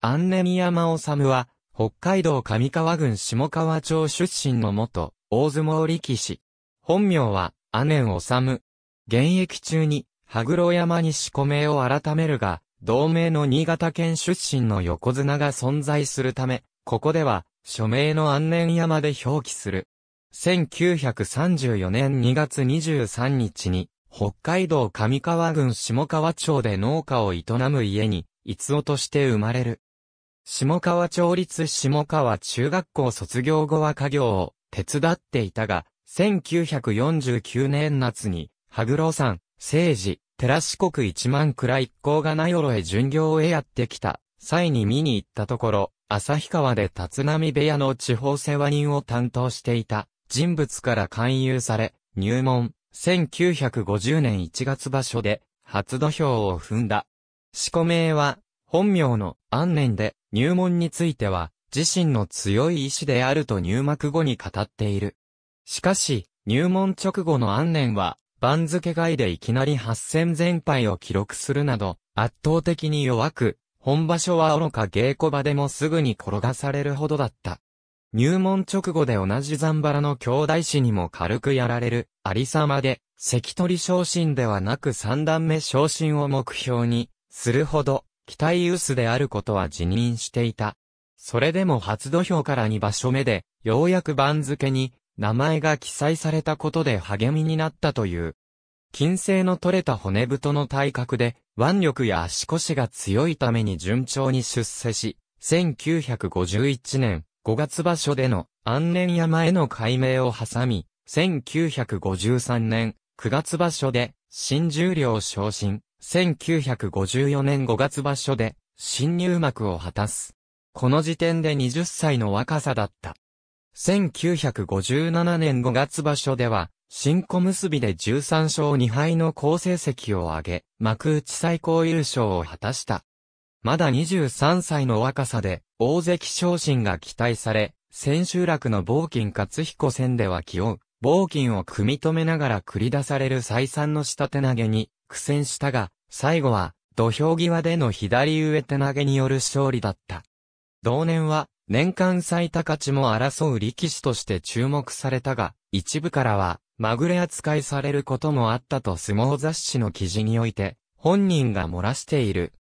アンネ治は、北海道上川郡下川町出身の元、大相撲力士。本名は、アネン治。現役中に、羽黒山に仕込名を改めるが、同名の新潟県出身の横綱が存在するため、ここでは、署名の安念山で表記する。1934年2月23日に、北海道上川郡下川町で農家を営む家に、逸夫として生まれる。下川町立下川中学校卒業後は家業を手伝っていたが、1949年夏に、羽黒山、聖治、寺四国一万倉一行が名寄へ巡業へやってきた。際に見に行ったところ、旭川で立浪部屋の地方世話人を担当していた人物から勧誘され、入門、1950年1月場所で初土俵を踏んだ。四股名は本名の安念で入門については、自身の強い意志であると入幕後に語っている。しかし、入門直後の安念は、番付外でいきなり8戦全敗を記録するなど、圧倒的に弱く、本場所は愚か稽古場でもすぐに転がされるほどだった。入門直後で同じザンバラの兄弟子にも軽くやられる、ありさまで、関取昇進ではなく三段目昇進を目標に、するほど、期待薄であることは辞任していた。それでも初土俵から2場所目で、ようやく番付に、名前が記載されたことで励みになったという。金星の取れた骨太の体格で、腕力や足腰が強いために順調に出世し、1951年5月場所での安年山への改名を挟み、1953年9月場所で新十両昇進。1954年5月場所で、新入幕を果たす。この時点で20歳の若さだった。1957年5月場所では、新小結で13勝2敗の好成績を挙げ、幕内最高優勝を果たした。まだ23歳の若さで、大関昇進が期待され、千秋楽の暴金勝彦戦では気を、暴金を組み止めながら繰り出される再三の下手投げに、苦戦したが、最後は、土俵際での左上手投げによる勝利だった。同年は、年間最多勝ちも争う力士として注目されたが、一部からは、まぐれ扱いされることもあったと相撲雑誌の記事において、本人が漏らしている。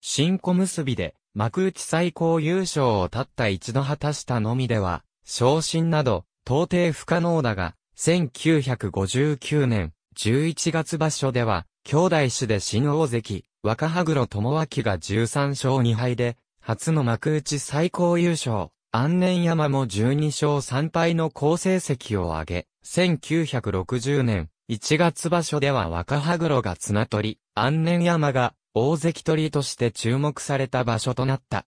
新小結びで、幕内最高優勝をたった一度果たしたのみでは、昇進など、到底不可能だが、1959年、11月場所では、兄弟子で新大関、若羽黒智明が13勝2敗で、初の幕内最高優勝、安年山も12勝3敗の好成績を挙げ、1960年、1月場所では若羽黒が綱取り、安年山が大関取りとして注目された場所となった。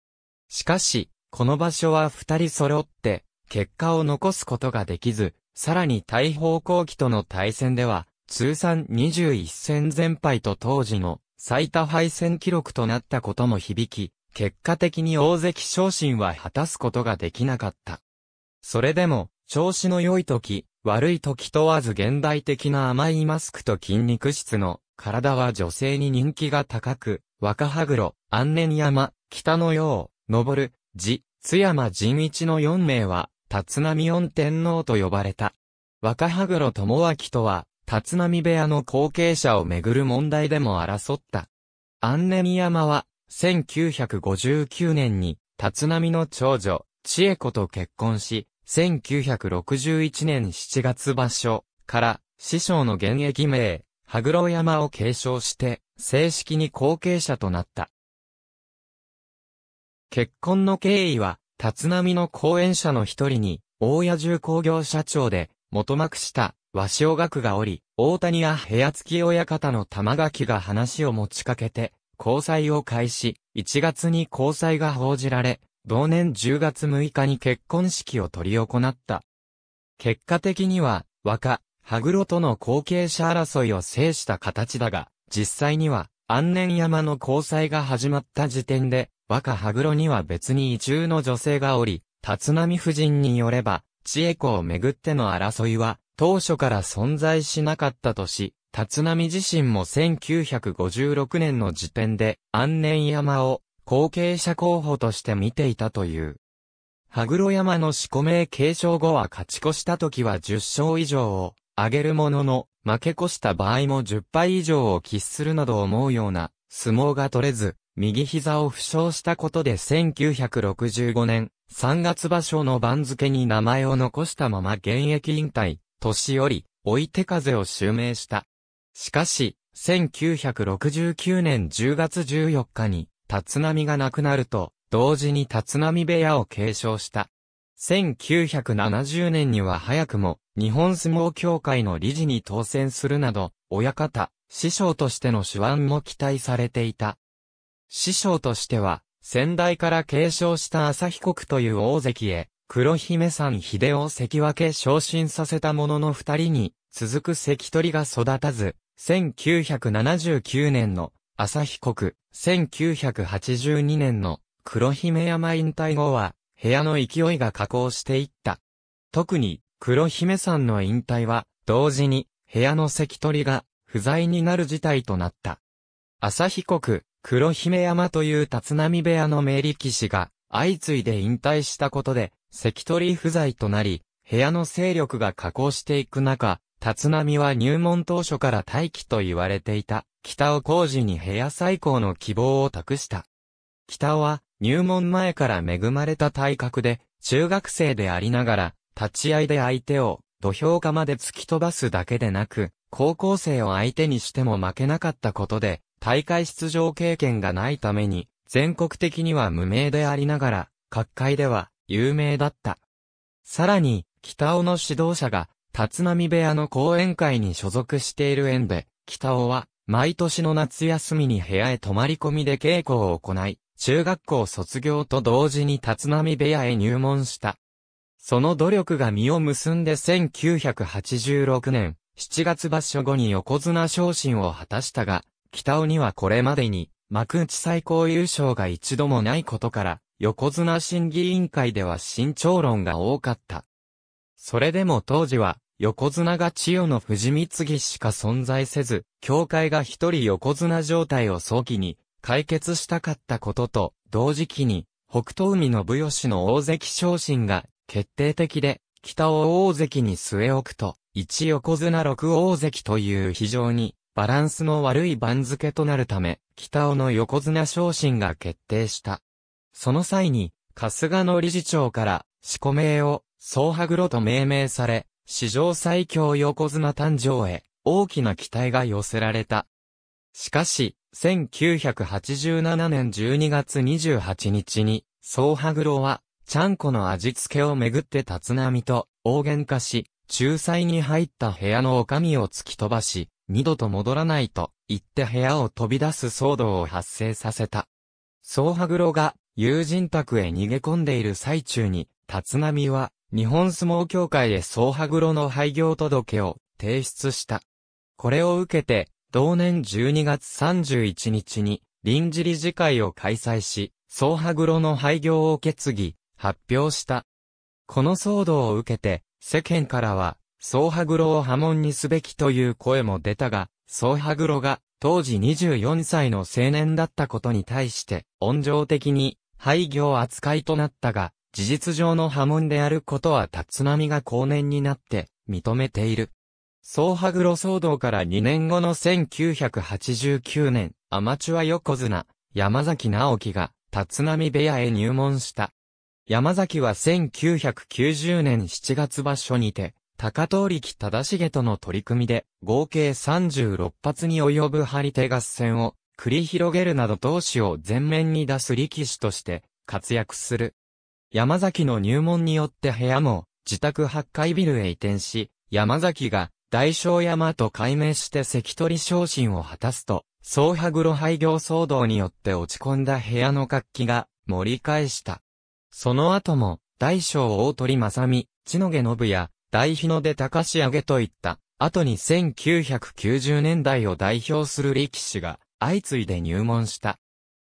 しかし、この場所は二人揃って、結果を残すことができず、さらに大方後期との対戦では、通算21戦全敗と当時の最多敗戦記録となったことも響き、結果的に大関昇進は果たすことができなかった。それでも、調子の良い時、悪い時問わず現代的な甘いマスクと筋肉質の体は女性に人気が高く、若羽黒、安年山、北の陽、登る、寺、津山仁一の4名は、立浪四天皇と呼ばれた。若羽黒智明とは、立浪部屋の後継者をめぐる問題でも争った。アンネミ山は、1959年に、立浪の長女、千恵子と結婚し、1961年7月場所から、師匠の現役名、羽黒山を継承して、正式に後継者となった。結婚の経緯は、立浪の後援者の一人に、大谷重工業社長で、元幕した、和塩学がおり、大谷や部屋付き親方の玉垣が話を持ちかけて、交際を開始、1月に交際が報じられ、同年10月6日に結婚式を取り行った。結果的には、若、羽黒との後継者争いを制した形だが、実際には、安年山の交際が始まった時点で、若羽黒には別に移住の女性がおり、立浪夫人によれば、千恵子をめぐっての争いは、当初から存在しなかったとし、立浪自身も1956年の時点で、安年山を後継者候補として見ていたという。羽黒山の四股名継承後は勝ち越した時は10勝以上を挙げるものの、負け越した場合も10敗以上を喫するなど思うような相撲が取れず、右膝を負傷したことで1965年3月場所の番付に名前を残したまま現役引退年より、追いて風を襲名した。しかし、1969年10月14日に、立浪が亡くなると、同時に立浪部屋を継承した。1970年には早くも、日本相撲協会の理事に当選するなど、親方、師匠としての手腕も期待されていた。師匠としては、先代から継承した朝被告という大関へ、黒姫山秀夫関脇昇進させたものの二人に、続く関取が育たず、1979年の朝日国、1982年の黒姫山引退後は、部屋の勢いが下降していった。特に、黒姫さんの引退は、同時に、部屋の関取が、不在になる事態となった。朝日国、黒姫山という立浪部屋の名力士が、相次いで引退したことで、関取不在となり、部屋の勢力が下降していく中、立浪は入門当初から待機と言われていた、北尾浩二に部屋最高の希望を託した。北尾は、入門前から恵まれた体格で、中学生でありながら、立ち合いで相手を、土俵下まで突き飛ばすだけでなく、高校生を相手にしても負けなかったことで、大会出場経験がないために、全国的には無名でありながら、各界では、有名だった。さらに、北尾の指導者が、立浪部屋の講演会に所属している縁で、北尾は、毎年の夏休みに部屋へ泊まり込みで稽古を行い、中学校卒業と同時に立浪部屋へ入門した。その努力が実を結んで1986年、7月場所後に横綱昇進を果たしたが、北尾にはこれまでに、幕内最高優勝が一度もないことから、横綱審議委員会では慎重論が多かった。それでも当時は、横綱が千代の藤光しか存在せず、協会が一人横綱状態を早期に解決したかったことと、同時期に、北東海の武義の大関昇進が決定的で、北を大関に据え置くと、一横綱六大関という非常にバランスの悪い番付となるため、北尾の横綱昇進が決定した。その際に、春日野理事長から、四股名を、総羽黒と命名され、史上最強横綱誕生へ、大きな期待が寄せられた。しかし、1987年12月28日に、総羽黒は、ちゃんこの味付けをめぐって立浪と、大喧嘩し、仲裁に入った部屋の女将を突き飛ばし、二度と戻らないと、言って部屋を飛び出す騒動を発生させた。総羽黒が友人宅へ逃げ込んでいる最中に、立浪は、日本相撲協会へ総羽黒の廃業届を提出した。これを受けて、同年12月31日に臨時理事会を開催し、総羽黒の廃業を決議、発表した。この騒動を受けて、世間からは、総羽黒を波紋にすべきという声も出たが、総羽黒が当時24歳の青年だったことに対して、温情的に廃業扱いとなったが、事実上の波紋であることは立浪が後年になって認めている。総羽黒騒動から2年後の1989年、アマチュア横綱、山崎直樹が立浪部屋へ入門した。山崎は1990年7月場所にて、高通力忠重との取り組みで、合計36発に及ぶ張り手合戦を繰り広げるなど投志を前面に出す力士として活躍する。山崎の入門によって部屋も自宅8階ビルへ移転し、山崎が大正山と改名して関取昇進を果たすと、総派黒廃業騒動によって落ち込んだ部屋の活気が盛り返した。その後も、大将大鳥正美、千野毛信や、大日の出高仕上げといった、後に1990年代を代表する力士が相次いで入門した。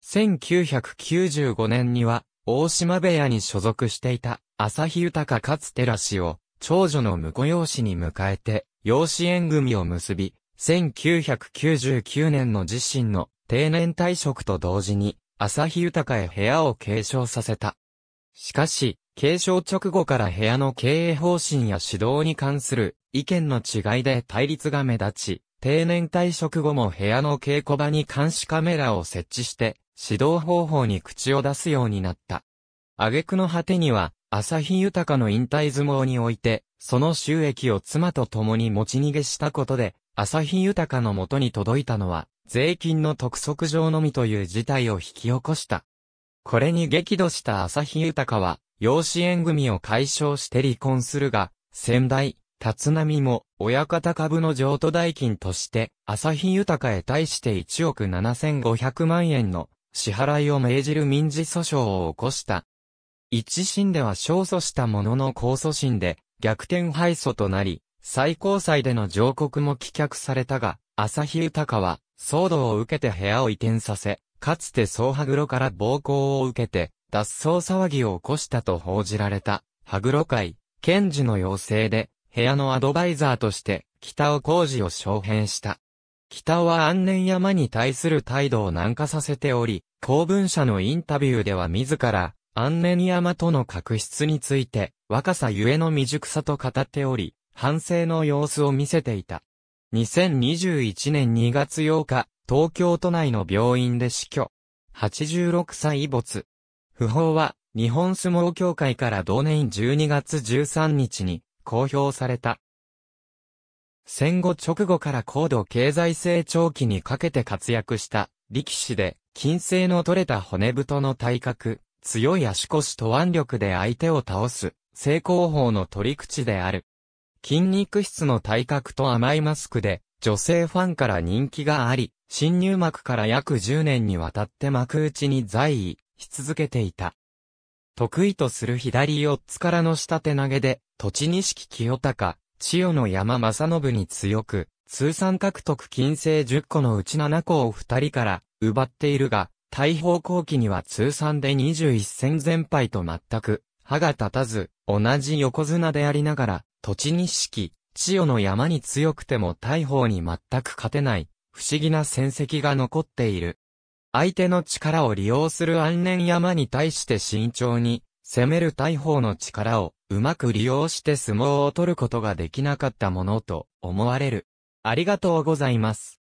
1995年には、大島部屋に所属していた、朝日豊かつ寺氏を、長女の婿養子に迎えて、養子縁組を結び、1999年の自身の定年退職と同時に、朝日豊へ部屋を継承させた。しかし、継承直後から部屋の経営方針や指導に関する意見の違いで対立が目立ち、定年退職後も部屋の稽古場に監視カメラを設置して、指導方法に口を出すようになった。挙句の果てには、朝日豊の引退相撲において、その収益を妻と共に持ち逃げしたことで、朝日豊の元に届いたのは、税金の督促状のみという事態を引き起こした。これに激怒した朝日豊は、養子縁組を解消して離婚するが、先代、立浪も、親方株の譲渡代金として、朝日豊へ対して1億7500万円の支払いを命じる民事訴訟を起こした。一審では勝訴したものの控訴審で逆転敗訴となり、最高裁での上告も棄却されたが、朝日豊は騒動を受けて部屋を移転させ、かつて総羽黒から暴行を受けて、脱走騒ぎを起こしたと報じられた、羽黒会、検事の要請で、部屋のアドバイザーとして、北尾浩二を招聘した。北尾は安年山に対する態度を軟化させており、公文社のインタビューでは自ら、安年山との確執について、若さゆえの未熟さと語っており、反省の様子を見せていた。2021年2月8日、東京都内の病院で死去。86歳没。不法は、日本相撲協会から同年12月13日に、公表された。戦後直後から高度経済成長期にかけて活躍した力士で、金星の取れた骨太の体格、強い足腰と腕力で相手を倒す、成功法の取り口である。筋肉質の体格と甘いマスクで、女性ファンから人気があり、新入幕から約10年にわたって幕内に在位し続けていた。得意とする左四つからの下手投げで、栃錦清高、千代の山正信に強く、通算獲得金星10個のうち7個を二人から奪っているが、大砲後期には通算で21戦全敗と全く歯が立たず、同じ横綱でありながら、栃錦、千代の山に強くても大砲に全く勝てない、不思議な戦績が残っている。相手の力を利用する安念山に対して慎重に、攻める大砲の力をうまく利用して相撲を取ることができなかったものと思われる。ありがとうございます。